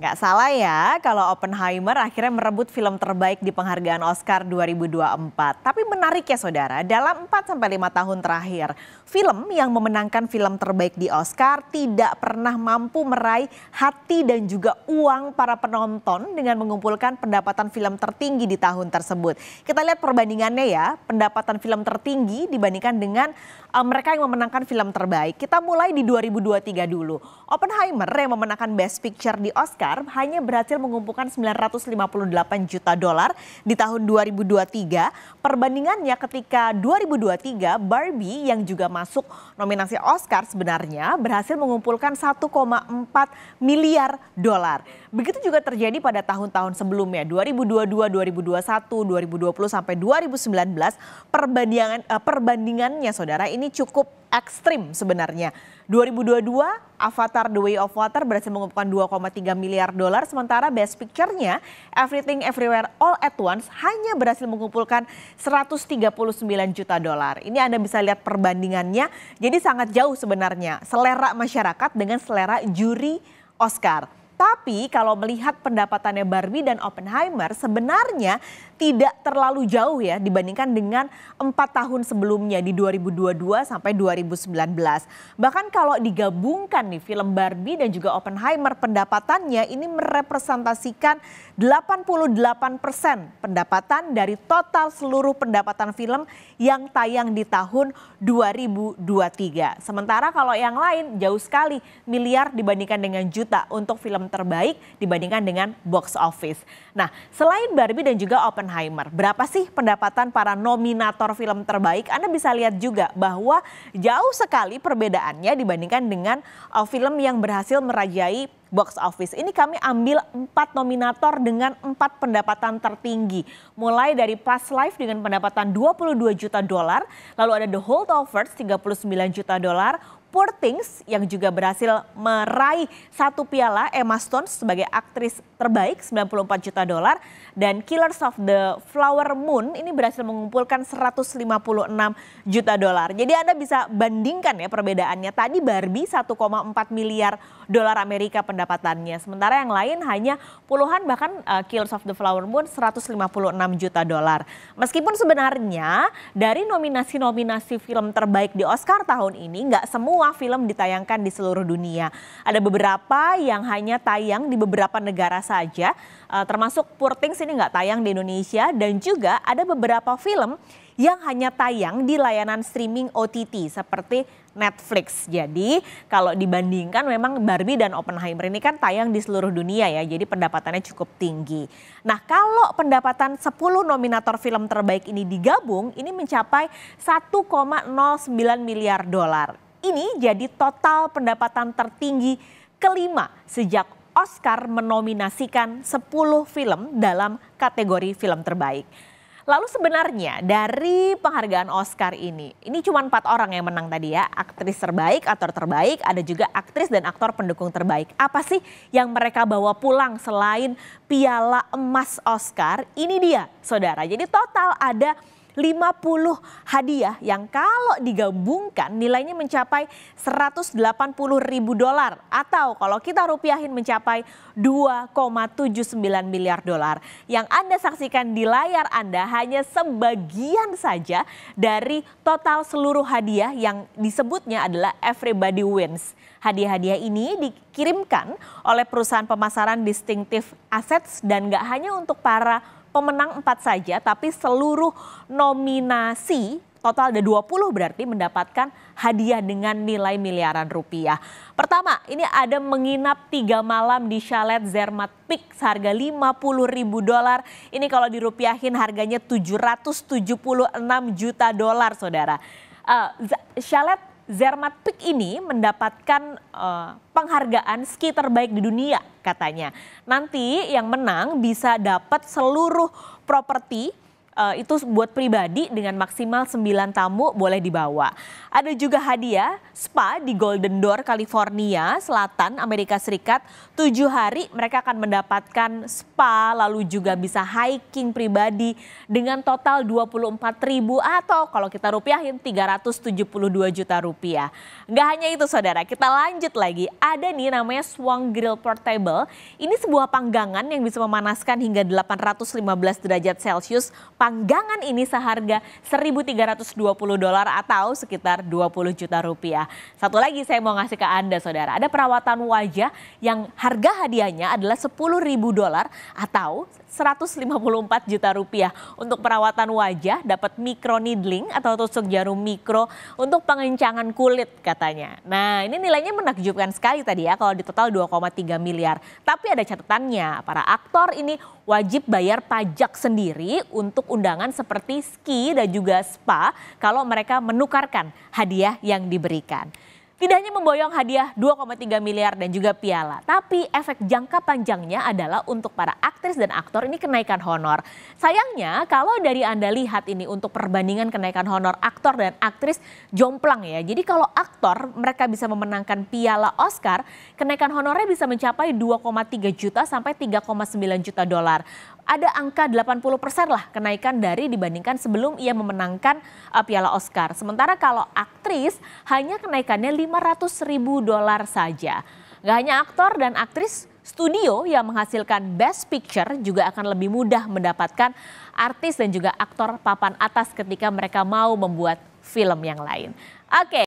Gak salah ya kalau Oppenheimer akhirnya merebut film terbaik di penghargaan Oscar 2024. Tapi menarik ya saudara, dalam 4-5 tahun terakhir, film yang memenangkan film terbaik di Oscar tidak pernah mampu meraih hati dan juga uang para penonton dengan mengumpulkan pendapatan film tertinggi di tahun tersebut. Kita lihat perbandingannya ya, pendapatan film tertinggi dibandingkan dengan uh, mereka yang memenangkan film terbaik. Kita mulai di 2023 dulu. Oppenheimer yang memenangkan Best Picture di Oscar hanya berhasil mengumpulkan 958 juta dolar di tahun 2023. Perbandingannya ketika 2023 Barbie yang juga masuk nominasi Oscar sebenarnya berhasil mengumpulkan 1,4 miliar dolar. Begitu juga terjadi pada tahun-tahun sebelumnya 2022, 2021, 2020 sampai 2019 perbandingan eh, perbandingannya saudara ini ini cukup ekstrim sebenarnya. 2022, Avatar The Way of Water berhasil mengumpulkan 2,3 miliar dolar, sementara Best Picture-nya Everything Everywhere All at Once hanya berhasil mengumpulkan 139 juta dolar. Ini Anda bisa lihat perbandingannya, jadi sangat jauh sebenarnya selera masyarakat dengan selera juri Oscar. Tapi kalau melihat pendapatannya Barbie dan Oppenheimer sebenarnya tidak terlalu jauh ya dibandingkan dengan empat tahun sebelumnya di 2022 sampai 2019. Bahkan kalau digabungkan nih film Barbie dan juga Oppenheimer pendapatannya ini merepresentasikan 88 persen pendapatan dari total seluruh pendapatan film yang tayang di tahun 2023. Sementara kalau yang lain jauh sekali miliar dibandingkan dengan juta untuk film terbaik dibandingkan dengan box office. Nah selain Barbie dan juga Oppenheimer, berapa sih pendapatan para nominator film terbaik? Anda bisa lihat juga bahwa jauh sekali perbedaannya dibandingkan dengan uh, film yang berhasil merajai box office. Ini kami ambil empat nominator dengan empat pendapatan tertinggi. Mulai dari Past Life dengan pendapatan 22 juta dolar, lalu ada The Holdovers 39 juta dolar, Poor Things yang juga berhasil meraih satu piala Emma Stone sebagai aktris terbaik 94 juta dolar dan Killers of the Flower Moon ini berhasil mengumpulkan 156 juta dolar. Jadi Anda bisa bandingkan ya perbedaannya. Tadi Barbie 1,4 miliar dolar Amerika pendapatannya. Sementara yang lain hanya puluhan bahkan uh, Kills of the Flower Moon 156 juta dolar. Meskipun sebenarnya dari nominasi-nominasi film terbaik di Oscar tahun ini nggak semua film ditayangkan di seluruh dunia. Ada beberapa yang hanya tayang di beberapa negara saja uh, termasuk Poor Things ini nggak tayang di Indonesia dan juga ada beberapa film yang hanya tayang di layanan streaming OTT seperti Netflix. Jadi kalau dibandingkan memang Barbie dan Oppenheimer ini kan tayang di seluruh dunia ya. Jadi pendapatannya cukup tinggi. Nah kalau pendapatan 10 nominator film terbaik ini digabung ini mencapai 1,09 miliar dolar. Ini jadi total pendapatan tertinggi kelima sejak Oscar menominasikan 10 film dalam kategori film terbaik. Lalu sebenarnya dari penghargaan Oscar ini, ini cuma empat orang yang menang tadi ya, aktris terbaik, aktor terbaik, ada juga aktris dan aktor pendukung terbaik. Apa sih yang mereka bawa pulang selain piala emas Oscar? Ini dia, saudara. Jadi total ada 50 hadiah yang kalau digabungkan nilainya mencapai 180 ribu dolar atau kalau kita rupiahin mencapai 2,79 miliar dolar. Yang Anda saksikan di layar Anda hanya sebagian saja dari total seluruh hadiah yang disebutnya adalah Everybody Wins. Hadiah-hadiah ini dikirimkan oleh perusahaan pemasaran distinctive assets dan gak hanya untuk para pemenang empat saja, tapi seluruh nominasi total ada 20 berarti mendapatkan hadiah dengan nilai miliaran rupiah. Pertama, ini ada menginap tiga malam di chalet Zermatt Peak seharga 50 ribu dolar. Ini kalau dirupiahin harganya 776 juta dolar saudara. Uh, chalet Zermatt Peak ini mendapatkan uh, penghargaan ski terbaik di dunia katanya. Nanti yang menang bisa dapat seluruh properti uh, itu buat pribadi dengan maksimal 9 tamu boleh dibawa. Ada juga hadiah spa di Golden Door, California Selatan, Amerika Serikat. Tujuh hari mereka akan mendapatkan spa, lalu juga bisa hiking pribadi dengan total 24 ribu atau kalau kita rupiahin 372 juta rupiah. Nggak hanya itu saudara, kita lanjut lagi. Ada nih namanya Swang Grill Portable. Ini sebuah panggangan yang bisa memanaskan hingga 815 derajat Celcius panggangan ini seharga 1.320 dolar atau sekitar 20 juta rupiah. Satu lagi saya mau ngasih ke Anda saudara, ada perawatan wajah yang harga hadiahnya adalah 10.000 dolar atau 154 juta rupiah. Untuk perawatan wajah dapat micro needling atau tusuk jarum mikro untuk pengencangan kulit katanya. Nah ini nilainya menakjubkan sekali tadi ya kalau di total 2,3 miliar. Tapi ada catatannya, para aktor ini wajib bayar pajak sendiri untuk undangan seperti ski dan juga spa kalau mereka menukarkan hadiah yang diberikan. Tidak hanya memboyong hadiah 2,3 miliar dan juga piala, tapi efek jangka panjangnya adalah untuk para aktris dan aktor ini kenaikan honor. Sayangnya kalau dari Anda lihat ini untuk perbandingan kenaikan honor aktor dan aktris jomplang ya. Jadi kalau aktor mereka bisa memenangkan piala Oscar, kenaikan honornya bisa mencapai 2,3 juta sampai 3,9 juta dolar ada angka 80% lah kenaikan dari dibandingkan sebelum ia memenangkan uh, Piala Oscar. Sementara kalau aktris hanya kenaikannya 500 ribu dolar saja. Gak hanya aktor dan aktris, studio yang menghasilkan Best Picture juga akan lebih mudah mendapatkan artis dan juga aktor papan atas ketika mereka mau membuat film yang lain. Oke.